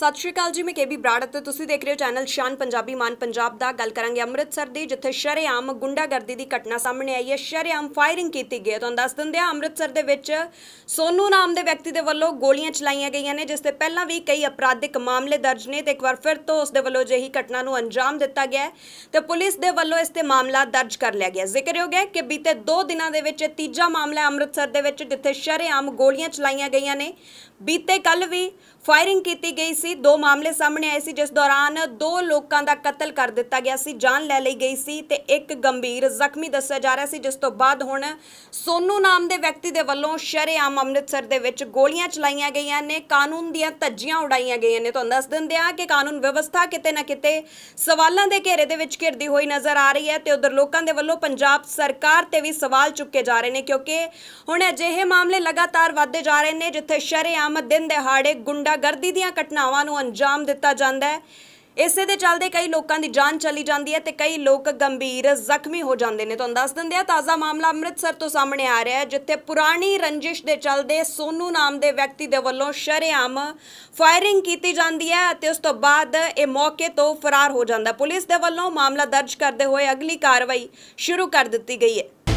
ਸਤਿ ਸ਼੍ਰੀ ਅਕਾਲ ਜੀ ਮੈਂ ਕੇਬੀ ਬਰਾੜ ਤੇ ਤੁਸੀਂ ਦੇਖ ਰਹੇ ਹੋ ਚੈਨਲ ਸ਼ਾਨ ਪੰਜਾਬੀ ਮਾਨ ਪੰਜਾਬ ਦਾ ਗੱਲ ਕਰਾਂਗੇ ਅੰਮ੍ਰਿਤਸਰ ਦੀ ਜਿੱਥੇ ਸ਼ਰੇਆਮ ਗੁੰਡਾਗਰਦੀ ਦੀ ਘਟਨਾ ਸਾਹਮਣੇ ਆਈ ਹੈ ਸ਼ਰੇਆਮ ਫਾਇਰਿੰਗ ਕੀਤੀ ਗਈ ਹੈ ਤੁਹਾਨੂੰ ਦੱਸ ਦਿੰਦੇ ਆ ਅੰਮ੍ਰਿਤਸਰ ਦੇ ਵਿੱਚ ਸੋਨੂ ਨਾਮ ਦੇ ਵਿਅਕਤੀ ਦੇ ਵੱਲੋਂ ਗੋਲੀਆਂ ਚਲਾਈਆਂ ਗਈਆਂ ਨੇ ਜਿਸ ਤੇ ਪਹਿਲਾਂ ਵੀ ਕਈ ਅਪਰਾਧਿਕ ਮਾਮਲੇ ਦਰਜ ਨੇ ਤੇ ਇੱਕ ਵਾਰ ਫਿਰ ਤੋਂ ਉਸ ਦੇ ਵੱਲੋਂ ਜਿਹੀ ਘਟਨਾ ਨੂੰ ਅੰਜਾਮ ਦਿੱਤਾ ਗਿਆ ਤੇ ਪੁਲਿਸ ਦੇ ਵੱਲੋਂ ਇਸ ਤੇ ਮਾਮਲਾ ਦਰਜ ਕਰ ਲਿਆ ਗਿਆ ਜ਼ਿਕਰ ਹੋ ਗਿਆ ਕਿ ਬੀਤੇ 2 ਦਿਨਾਂ ਦੇ ਵਿੱਚ ਤੀਜਾ ਮਾਮਲਾ ਅੰਮ੍ਰਿਤਸਰ ਦੇ ਵਿੱਚ ਜਿੱਥੇ ਸ਼ਰੇਆਮ ਗੋਲੀਆਂ ਚਲਾਈਆਂ ਗਈਆਂ ਨੇ ਬੀਤੇ ਕੱਲ ਵੀ ਫਾਇਰਿੰਗ ਕੀਤੀ ਗਈ ਸੀ ਦੋ ਮਾਮਲੇ ਸਾਹਮਣੇ ਆਏ ਸੀ ਜਿਸ ਦੌਰਾਨ ਦੋ ਲੋਕਾਂ ਦਾ ਕਤਲ ਕਰ ਦਿੱਤਾ ਗਿਆ ਸੀ ਜਾਨ ਲੈ ਲਈ ਗਈ ਸੀ ਤੇ ਇੱਕ ਗੰਭੀਰ ਜ਼ਖਮੀ ਦੱਸਿਆ ਜਾ ਰਿਹਾ ਸੀ ਜਿਸ ਤੋਂ ਬਾਅਦ ਹੁਣ ਸੋਨੂ ਨਾਮ ਦੇ ਵਿਅਕਤੀ ਦੇ ਵੱਲੋਂ ਸ਼ਰੇਆਮ ਅੰਮ੍ਰਿਤਸਰ ਦੇ ਵਿੱਚ ਗੋਲੀਆਂ ਚਲਾਈਆਂ ਗਈਆਂ ਨੇ ਕਾਨੂੰਨ ਦੀਆਂ ਧੱਜੀਆਂ ਉਡਾਈਆਂ ਗਈਆਂ ਨੇ ਤੁਹਾਨੂੰ ਦੱਸ ਦਿੰਦੇ ਆ ਕਿ ਕਾਨੂੰਨ ਵਿਵਸਥਾ ਕਿਤੇ ਨਾ ਕਿਤੇ ਸਵਾਲਾਂ ਦੇ ਘੇਰੇ ਦੇ ਵਿੱਚ ਘਿਰਦੀ ਹੋਈ ਨਜ਼ਰ ਆ ਰਹੀ ਹੈ ਤੇ ਉਧਰ ਲੋਕਾਂ ਦੇ ਵੱਲੋਂ ਪੰਜਾਬ ਸਰਕਾਰ ਤੇ ਵੀ ਸਵਾਲ ਚੁੱਕੇ ਜਾ ਰਹੇ ਨੇ ਕਿਉਂਕਿ ਹੁਣ ਅਜਿਹੇ ਮਾਮਲੇ ਲਗਾਤਾਰ ਵਧਦੇ ਜਾ ਰਹੇ ਨੇ ਜਿੱਥੇ ਸ਼ਰੇਆਮ ਦਿਨ ਦਿਹਾੜੇ ਗੁੰਡਾਗਰਦੀ ਦੀਆਂ ਘਟਨਾਵਾਂ ਘਟਨਾਵਾਂ ਨੂੰ ਅੰਜਾਮ ਦਿੱਤਾ ਜਾਂਦਾ ਹੈ ਇਸੇ ਦੇ ਚੱਲਦੇ ਕਈ ਲੋਕਾਂ ਦੀ ਜਾਨ ਚਲੀ ਜਾਂਦੀ ਹੈ ਤੇ ਕਈ ਲੋਕ ਗੰਭੀਰ ਜ਼ਖਮੀ ਹੋ ਜਾਂਦੇ ਨੇ ਤੁਹਾਨੂੰ ਦੱਸ ਦਿੰਦੇ ਆ ਤਾਜ਼ਾ ਮਾਮਲਾ ਅੰਮ੍ਰਿਤਸਰ ਤੋਂ ਸਾਹਮਣੇ ਆ ਰਿਹਾ ਹੈ ਜਿੱਥੇ ਪੁਰਾਣੀ ਰੰਜਿਸ਼ ਦੇ ਚੱਲਦੇ ਸੋਨੂ ਨਾਮ ਦੇ ਵਿਅਕਤੀ ਦੇ ਵੱਲੋਂ ਸ਼ਰਿਆਮ ਫਾਇਰਿੰਗ ਕੀਤੀ ਜਾਂਦੀ ਹੈ ਅਤੇ ਉਸ ਤੋਂ ਬਾਅਦ ਇਹ ਮੌਕੇ ਤੋਂ ਫਰਾਰ ਹੋ ਜਾਂਦਾ ਪੁਲਿਸ ਦੇ ਵੱਲੋਂ ਮਾਮਲਾ ਦਰਜ ਕਰਦੇ ਹੋਏ ਅਗਲੀ ਕਾਰਵਾਈ ਸ਼ੁਰੂ ਕਰ ਦਿੱਤੀ ਗਈ ਹੈ